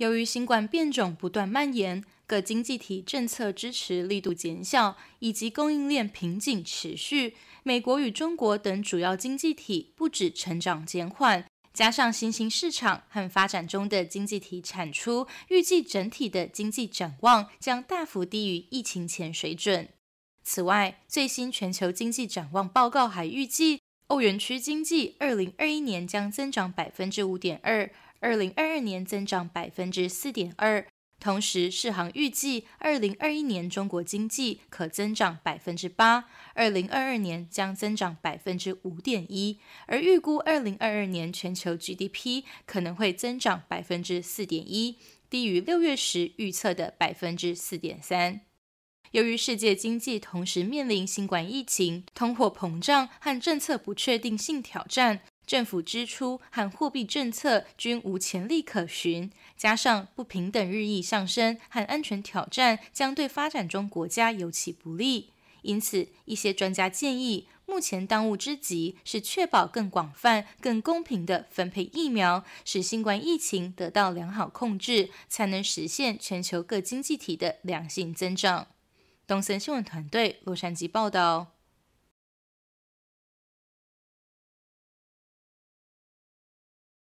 由于新冠变种不断蔓延，各经济体政策支持力度减小，以及供应链瓶颈持续，美国与中国等主要经济体不止成长减缓，加上新兴市场和发展中的经济体产出，预计整体的经济展望将大幅低于疫情前水准。此外，最新全球经济展望报告还预计。欧元区经济2021年将增长 5.2%，2022 年增长4.2%。同时，世行预计2021年中国经济可增长 8%，2022 年将增长5.1%。而预估2022年全球 GDP 可能会增长4.1%，低于六月时预测的4.3%。由于世界经济同时面临新冠疫情、通货膨胀和政策不确定性挑战，政府支出和货币政策均无潜力可循。加上不平等日益上升和安全挑战，将对发展中国家尤其不利。因此，一些专家建议，目前当务之急是确保更广泛、更公平的分配疫苗，使新冠疫情得到良好控制，才能实现全球各经济体的良性增长。东森新闻团队洛杉矶报道。